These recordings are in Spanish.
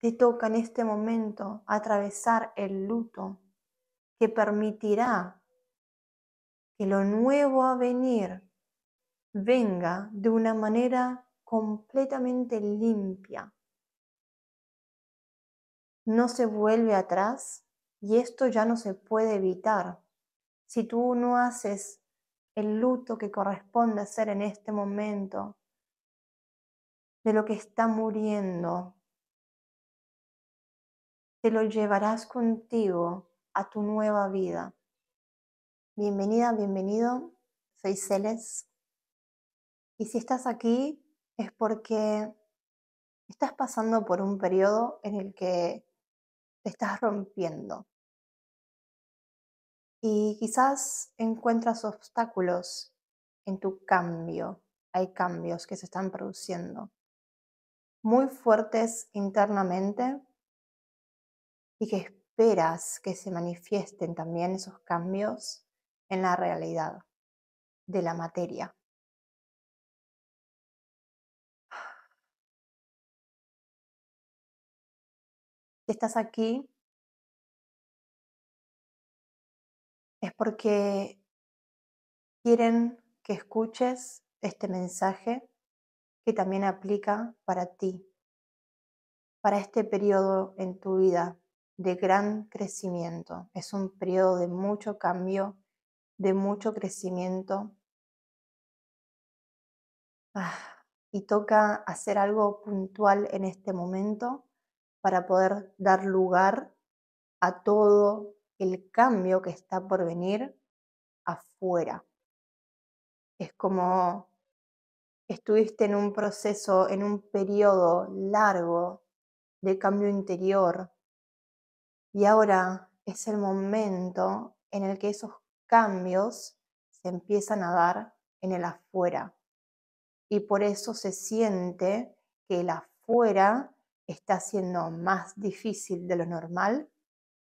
Te toca en este momento atravesar el luto que permitirá que lo nuevo a venir venga de una manera completamente limpia. No se vuelve atrás y esto ya no se puede evitar. Si tú no haces el luto que corresponde hacer en este momento de lo que está muriendo, te lo llevarás contigo a tu nueva vida. Bienvenida, bienvenido, soy Celes. Y si estás aquí es porque estás pasando por un periodo en el que te estás rompiendo. Y quizás encuentras obstáculos en tu cambio. Hay cambios que se están produciendo muy fuertes internamente y que esperas que se manifiesten también esos cambios en la realidad de la materia. estás aquí es porque quieren que escuches este mensaje que también aplica para ti, para este periodo en tu vida, de gran crecimiento, es un periodo de mucho cambio, de mucho crecimiento. Ah, y toca hacer algo puntual en este momento para poder dar lugar a todo el cambio que está por venir afuera. Es como estuviste en un proceso, en un periodo largo de cambio interior, y ahora es el momento en el que esos cambios se empiezan a dar en el afuera. Y por eso se siente que el afuera está siendo más difícil de lo normal,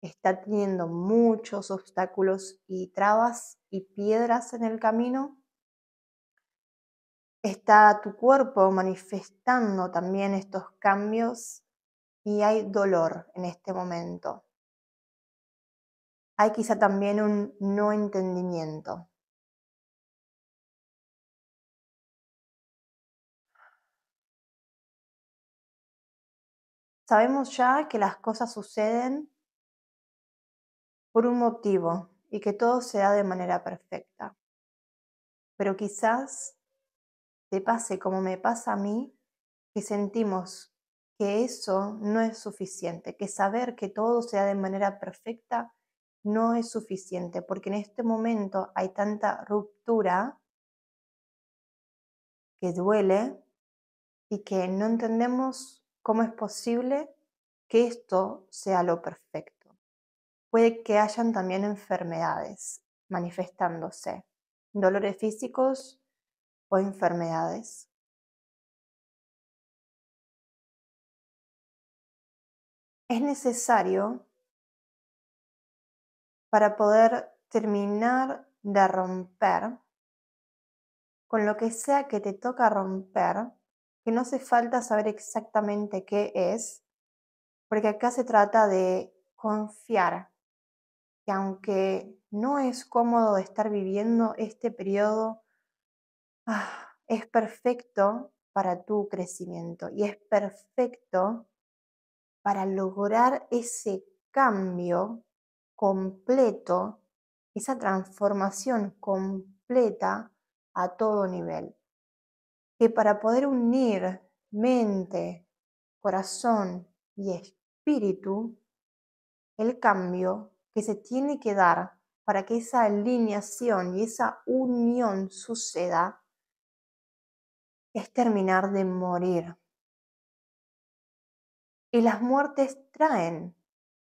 está teniendo muchos obstáculos y trabas y piedras en el camino. Está tu cuerpo manifestando también estos cambios y hay dolor en este momento. Hay quizá también un no entendimiento. Sabemos ya que las cosas suceden por un motivo y que todo se da de manera perfecta. Pero quizás te pase como me pasa a mí, que sentimos eso no es suficiente, que saber que todo sea de manera perfecta no es suficiente, porque en este momento hay tanta ruptura que duele y que no entendemos cómo es posible que esto sea lo perfecto. Puede que hayan también enfermedades manifestándose, dolores físicos o enfermedades. es necesario para poder terminar de romper con lo que sea que te toca romper, que no hace falta saber exactamente qué es, porque acá se trata de confiar que aunque no es cómodo estar viviendo este periodo, ah, es perfecto para tu crecimiento y es perfecto para lograr ese cambio completo, esa transformación completa a todo nivel. Que para poder unir mente, corazón y espíritu, el cambio que se tiene que dar para que esa alineación y esa unión suceda es terminar de morir y las muertes traen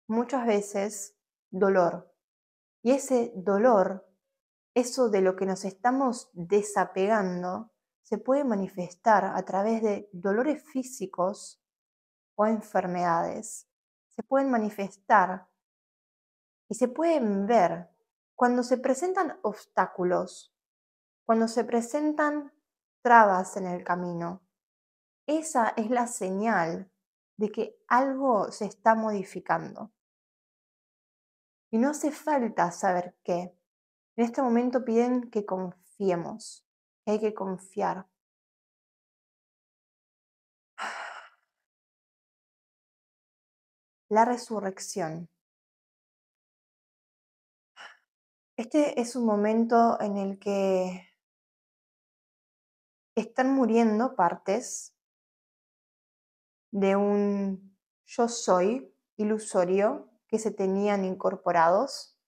muchas veces dolor. Y ese dolor, eso de lo que nos estamos desapegando, se puede manifestar a través de dolores físicos o enfermedades. Se pueden manifestar y se pueden ver cuando se presentan obstáculos, cuando se presentan trabas en el camino. Esa es la señal de que algo se está modificando. Y no hace falta saber qué. En este momento piden que confiemos, hay que confiar. La resurrección. Este es un momento en el que están muriendo partes de un yo soy ilusorio que se tenían incorporados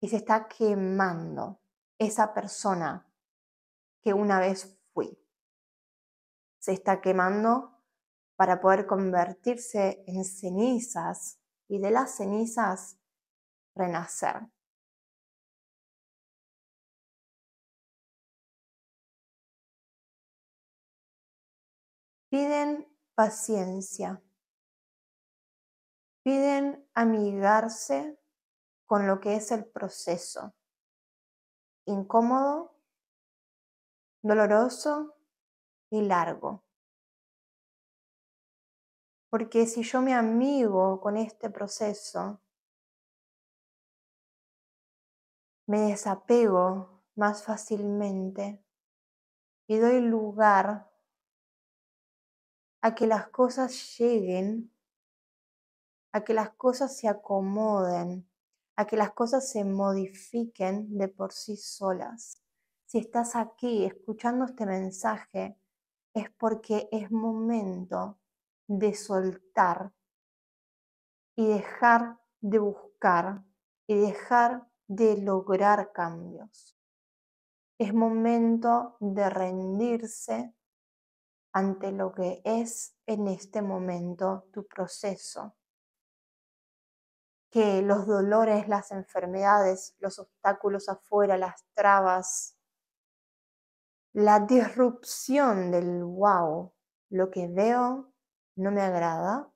y se está quemando esa persona que una vez fui. Se está quemando para poder convertirse en cenizas y de las cenizas renacer. Piden paciencia. Piden amigarse con lo que es el proceso. Incómodo, doloroso y largo. Porque si yo me amigo con este proceso, me desapego más fácilmente y doy lugar a que las cosas lleguen, a que las cosas se acomoden, a que las cosas se modifiquen de por sí solas. Si estás aquí escuchando este mensaje, es porque es momento de soltar y dejar de buscar y dejar de lograr cambios. Es momento de rendirse ante lo que es en este momento tu proceso. Que los dolores, las enfermedades, los obstáculos afuera, las trabas, la disrupción del wow, lo que veo no me agrada,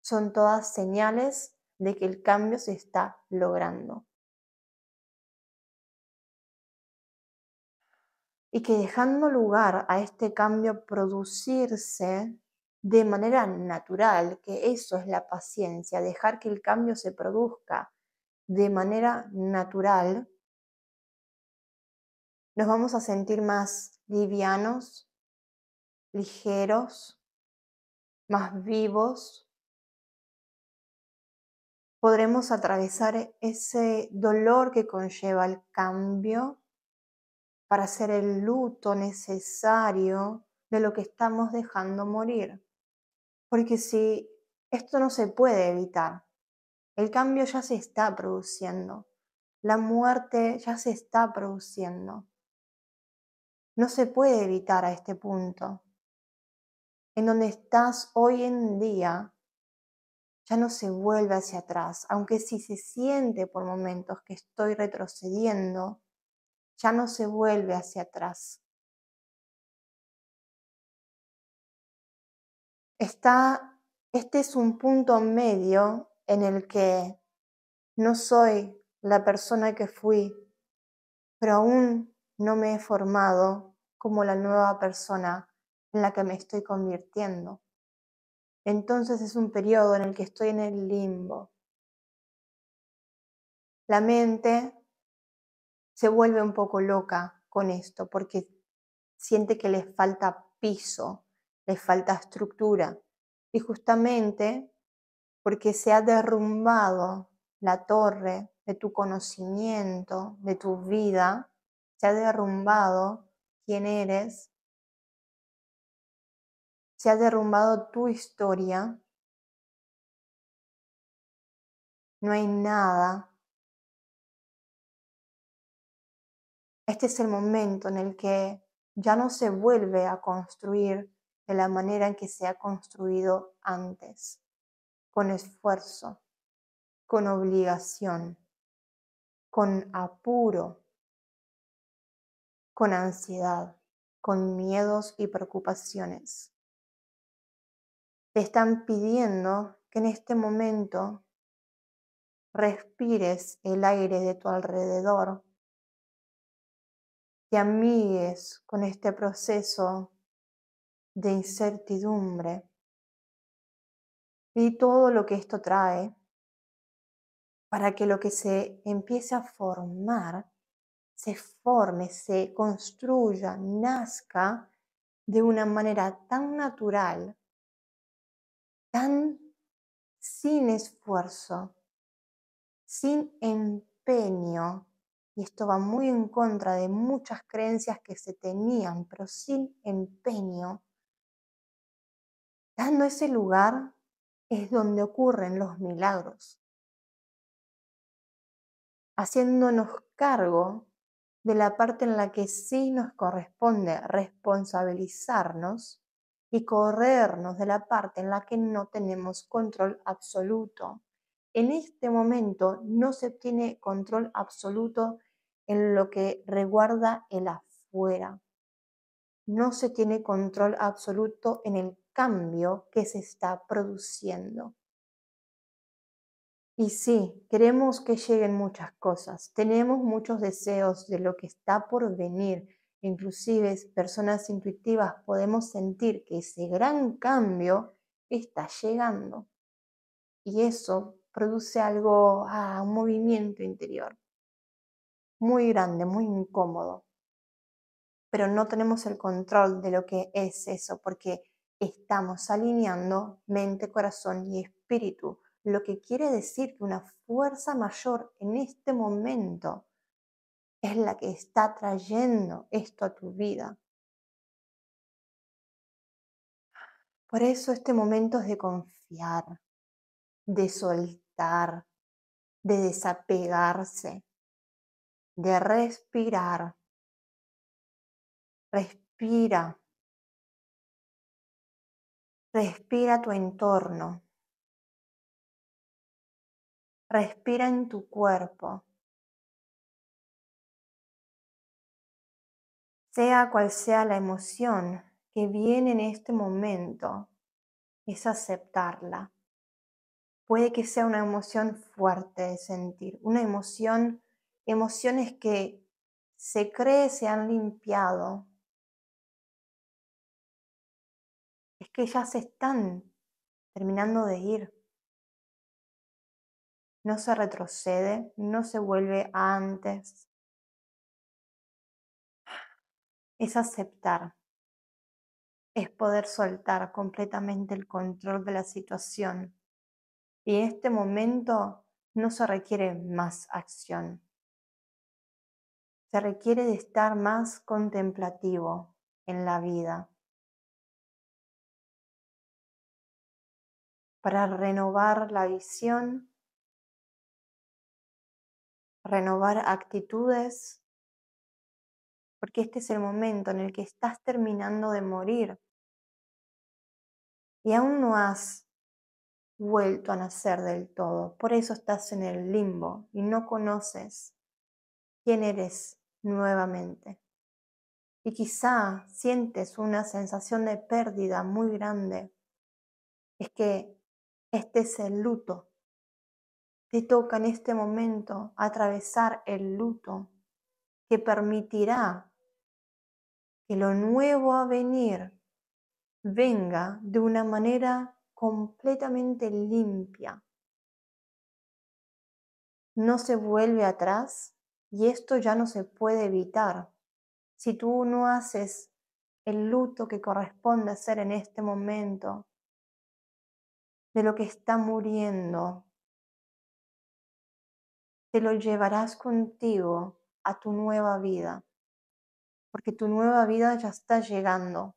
son todas señales de que el cambio se está logrando. y que dejando lugar a este cambio producirse de manera natural, que eso es la paciencia, dejar que el cambio se produzca de manera natural, nos vamos a sentir más livianos, ligeros, más vivos. Podremos atravesar ese dolor que conlleva el cambio para hacer el luto necesario de lo que estamos dejando morir. Porque si esto no se puede evitar, el cambio ya se está produciendo, la muerte ya se está produciendo. No se puede evitar a este punto. En donde estás hoy en día, ya no se vuelve hacia atrás, aunque si se siente por momentos que estoy retrocediendo, ya no se vuelve hacia atrás. Está, este es un punto medio en el que no soy la persona que fui, pero aún no me he formado como la nueva persona en la que me estoy convirtiendo. Entonces es un periodo en el que estoy en el limbo. La mente se vuelve un poco loca con esto porque siente que le falta piso, le falta estructura. Y justamente porque se ha derrumbado la torre de tu conocimiento, de tu vida, se ha derrumbado quién eres, se ha derrumbado tu historia, no hay nada Este es el momento en el que ya no se vuelve a construir de la manera en que se ha construido antes, con esfuerzo, con obligación, con apuro, con ansiedad, con miedos y preocupaciones. Te están pidiendo que en este momento respires el aire de tu alrededor te amigues con este proceso de incertidumbre y todo lo que esto trae para que lo que se empiece a formar se forme, se construya, nazca de una manera tan natural, tan sin esfuerzo, sin empeño, y esto va muy en contra de muchas creencias que se tenían, pero sin empeño. Dando ese lugar es donde ocurren los milagros. Haciéndonos cargo de la parte en la que sí nos corresponde responsabilizarnos y corrernos de la parte en la que no tenemos control absoluto. En este momento no se tiene control absoluto en lo que reguarda el afuera. No se tiene control absoluto en el cambio que se está produciendo. Y sí, queremos que lleguen muchas cosas, tenemos muchos deseos de lo que está por venir, inclusive personas intuitivas podemos sentir que ese gran cambio está llegando. Y eso produce algo, ah, un movimiento interior muy grande, muy incómodo. Pero no tenemos el control de lo que es eso porque estamos alineando mente, corazón y espíritu, lo que quiere decir que una fuerza mayor en este momento es la que está trayendo esto a tu vida. Por eso este momento es de confiar, de soltar, de desapegarse, de respirar. Respira. Respira tu entorno. Respira en tu cuerpo. Sea cual sea la emoción que viene en este momento, es aceptarla. Puede que sea una emoción fuerte de sentir, una emoción emociones que se cree se han limpiado, es que ya se están terminando de ir. No se retrocede, no se vuelve a antes. Es aceptar, es poder soltar completamente el control de la situación. Y en este momento no se requiere más acción se requiere de estar más contemplativo en la vida para renovar la visión, renovar actitudes, porque este es el momento en el que estás terminando de morir y aún no has vuelto a nacer del todo. Por eso estás en el limbo y no conoces quién eres nuevamente. Y quizá sientes una sensación de pérdida muy grande. Es que este es el luto. Te toca en este momento atravesar el luto que permitirá que lo nuevo a venir venga de una manera completamente limpia. No se vuelve atrás, y esto ya no se puede evitar. Si tú no haces el luto que corresponde hacer en este momento de lo que está muriendo, te lo llevarás contigo a tu nueva vida, porque tu nueva vida ya está llegando.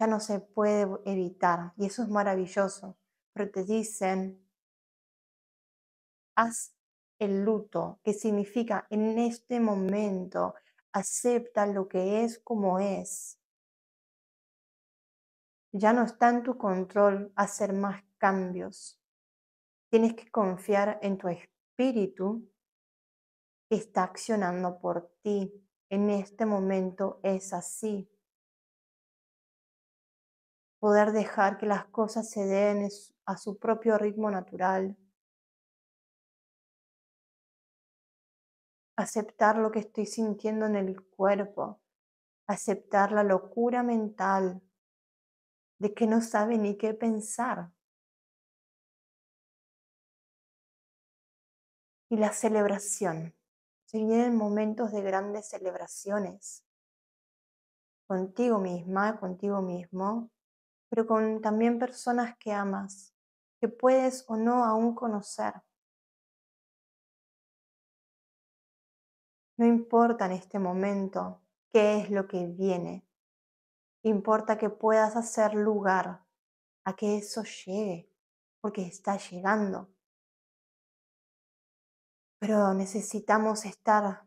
Ya no se puede evitar y eso es maravilloso, pero te dicen, haz el luto, que significa en este momento acepta lo que es como es. Ya no está en tu control hacer más cambios. Tienes que confiar en tu espíritu que está accionando por ti. En este momento es así. Poder dejar que las cosas se den a su propio ritmo natural, aceptar lo que estoy sintiendo en el cuerpo, aceptar la locura mental de que no sabe ni qué pensar. Y la celebración. Se vienen momentos de grandes celebraciones contigo misma, contigo mismo, pero con también personas que amas, que puedes o no aún conocer. No importa en este momento qué es lo que viene. Importa que puedas hacer lugar a que eso llegue, porque está llegando. Pero necesitamos estar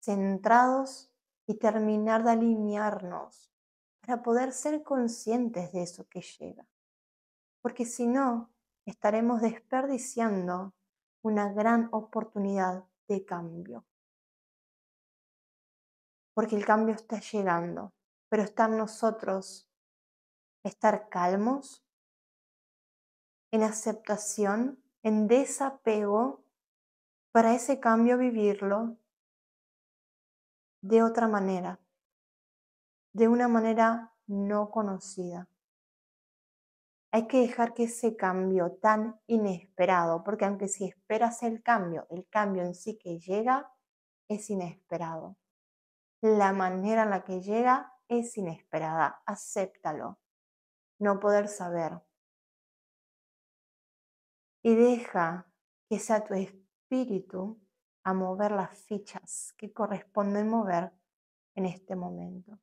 centrados y terminar de alinearnos para poder ser conscientes de eso que llega. Porque si no, estaremos desperdiciando una gran oportunidad de cambio porque el cambio está llegando, pero estar nosotros estar calmos, en aceptación, en desapego, para ese cambio vivirlo de otra manera, de una manera no conocida. Hay que dejar que ese cambio tan inesperado, porque aunque si esperas el cambio, el cambio en sí que llega es inesperado la manera en la que llega es inesperada, acéptalo. No poder saber. Y deja que sea tu espíritu a mover las fichas que corresponden mover en este momento.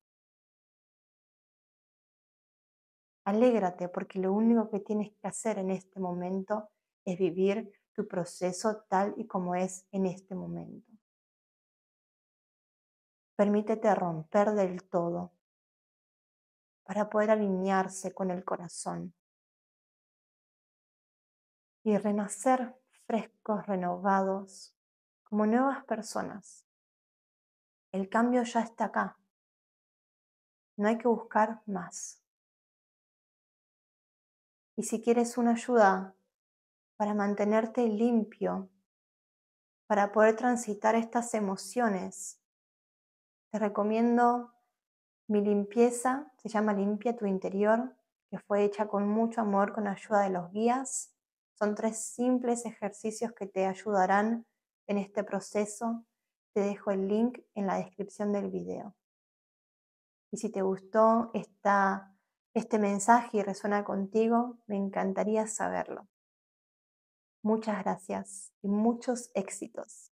Alégrate porque lo único que tienes que hacer en este momento es vivir tu proceso tal y como es en este momento. Permítete romper del todo para poder alinearse con el corazón y renacer frescos, renovados, como nuevas personas. El cambio ya está acá. No hay que buscar más. Y si quieres una ayuda para mantenerte limpio, para poder transitar estas emociones te recomiendo mi limpieza, se llama Limpia tu interior, que fue hecha con mucho amor con ayuda de los guías. Son tres simples ejercicios que te ayudarán en este proceso. Te dejo el link en la descripción del video. Y si te gustó esta, este mensaje y resuena contigo, me encantaría saberlo. Muchas gracias y muchos éxitos.